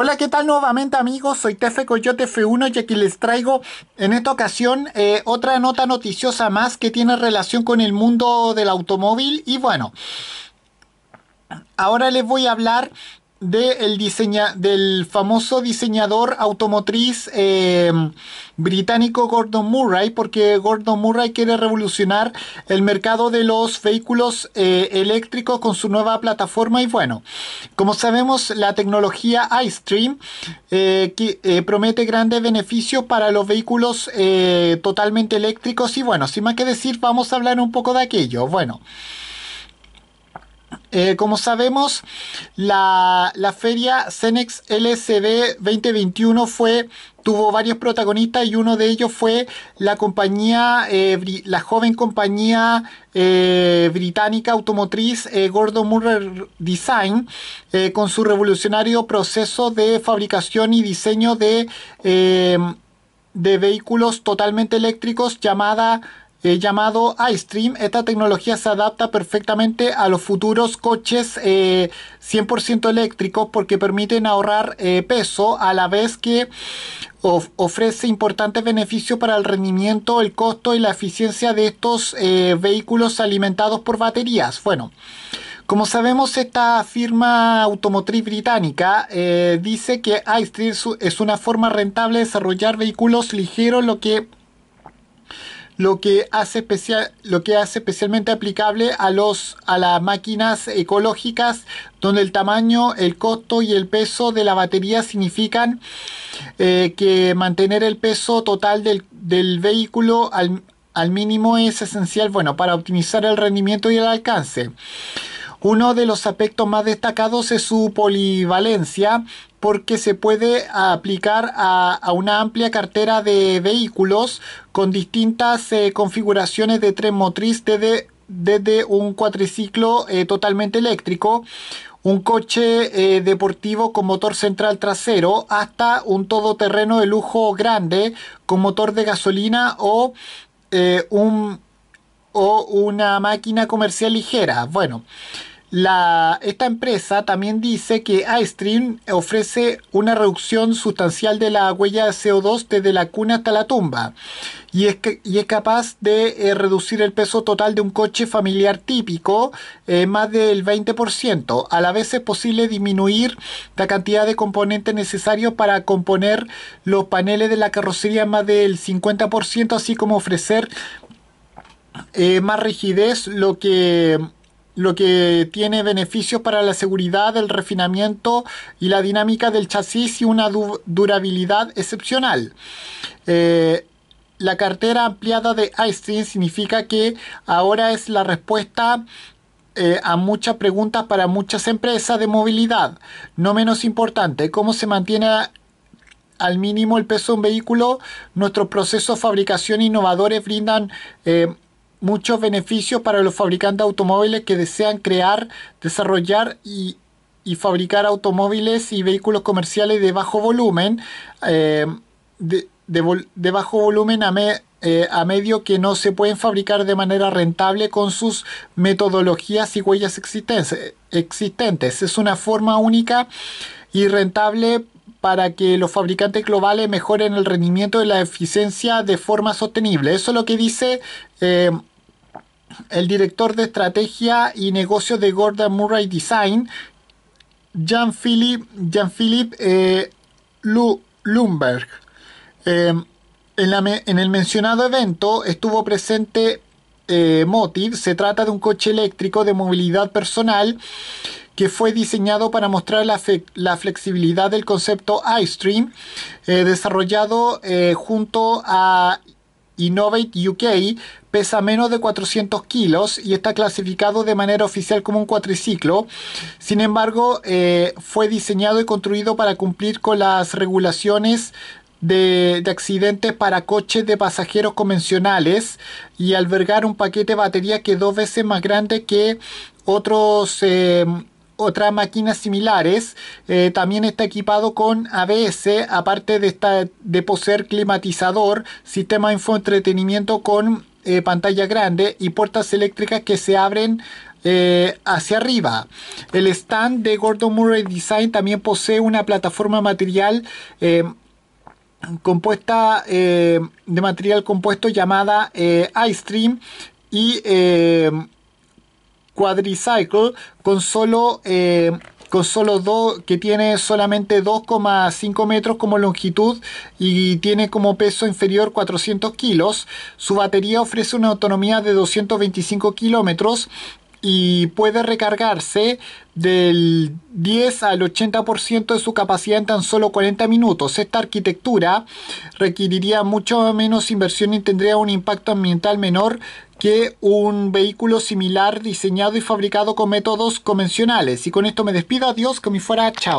Hola, ¿qué tal nuevamente amigos? Soy Tefe Coyote F1 y aquí les traigo en esta ocasión eh, otra nota noticiosa más que tiene relación con el mundo del automóvil y bueno, ahora les voy a hablar de el del famoso diseñador automotriz eh, británico Gordon Murray, porque Gordon Murray quiere revolucionar el mercado de los vehículos eh, eléctricos con su nueva plataforma. Y bueno, como sabemos, la tecnología iStream eh, que, promete grandes beneficios para los vehículos totalmente eléctricos. Y bueno, sin más que decir, vamos a hablar un poco de aquello. Bueno. Eh, como sabemos, la, feria Cenex LSD 2021 tuvo varios protagonistas y uno de ellos fue la compañía, eh, la joven compañía eh, británica automotriz Gordon Murray Design, con su revolucionario proceso de fabricación y diseño de vehículos totalmente eléctricos llamada eh, llamado iStream. Esta tecnología se adapta perfectamente a los futuros coches 100% eh, eléctricos porque permiten ahorrar eh, peso a la vez que ofrece importantes beneficios para el rendimiento, el costo y la eficiencia de estos vehículos alimentados por baterías. Bueno. Como sabemos, esta firma automotriz británica dice que iStream es una forma rentable de desarrollar vehículos ligeros, lo que lo que hace, especial, lo que hace especialmente aplicable a, los, a las máquinas ecológicas donde el tamaño, el costo y el peso de la batería significan eh, que mantener el peso total del, vehículo al, al mínimo es esencial bueno, para optimizar el rendimiento y el alcance. Uno de los aspectos más destacados es su polivalencia porque se puede aplicar a, una amplia cartera de vehículos con distintas eh, configuraciones de tren motriz desde, desde un cuatriciclo eh, totalmente eléctrico, un coche eh, deportivo con motor central trasero hasta un todoterreno de lujo grande con motor de gasolina o, un, o una máquina comercial ligera. Bueno, la, esta empresa también dice que iStream ofrece una reducción sustancial de la huella de CO2 desde la cuna hasta la tumba y es, es capaz de eh, reducir el peso total de un coche familiar típico eh, más del 20%. A la vez es posible disminuir la cantidad de componentes necesarios para componer los paneles de la carrocería más del 50%, así como ofrecer eh, más rigidez, lo que lo que tiene beneficios para la seguridad, el refinamiento y la dinámica del chasis y una durabilidad excepcional. Eh, la cartera ampliada de iStream significa que ahora es la respuesta eh, a muchas preguntas para muchas empresas de movilidad. No menos importante, cómo se mantiene al mínimo el peso de un vehículo. Nuestros procesos de fabricación e innovadores brindan... Eh, muchos beneficios para los fabricantes de automóviles que desean crear, desarrollar y, fabricar automóviles y vehículos comerciales de bajo volumen, eh, de, bajo volumen a, me eh, a medio que no se pueden fabricar de manera rentable con sus metodologías y huellas existentes. Es una forma única y rentable para que los fabricantes globales mejoren el rendimiento y la eficiencia de forma sostenible. Eso es lo que dice eh, el director de estrategia y negocio de Gordon Murray Design, Jean-Philippe Jean eh, Lumberg. Eh, en, el mencionado evento estuvo presente eh, Se trata de un coche eléctrico de movilidad personal que fue diseñado para mostrar la flexibilidad del concepto iStream, eh, desarrollado junto a Innovate UK pesa menos de 400 kilos y está clasificado de manera oficial como un cuatriciclo. Sin embargo, eh, fue diseñado y construido para cumplir con las regulaciones de, accidentes para coches de pasajeros convencionales y albergar un paquete de batería que es dos veces más grande que otros eh, otras máquinas similares. Eh, también está equipado con ABS, aparte de, esta, de poseer climatizador, sistema de infoentretenimiento con eh, pantalla grande y puertas eléctricas que se abren eh, hacia arriba. El stand de Gordon Murray Design también posee una plataforma material compuesta de material compuesto llamada iStream y Quadricycle con solo... Eh, con dos, que tiene solamente 2,5 metros como longitud y tiene como peso inferior 400 kilos. Su batería ofrece una autonomía de 225 kilómetros y puede recargarse del 10 al 80% de su capacidad en tan solo 40 minutos. Esta arquitectura requeriría mucho menos inversión y tendría un impacto ambiental menor que un vehículo similar diseñado y fabricado con métodos convencionales. Y con esto me despido, adiós, que me fuera, chao.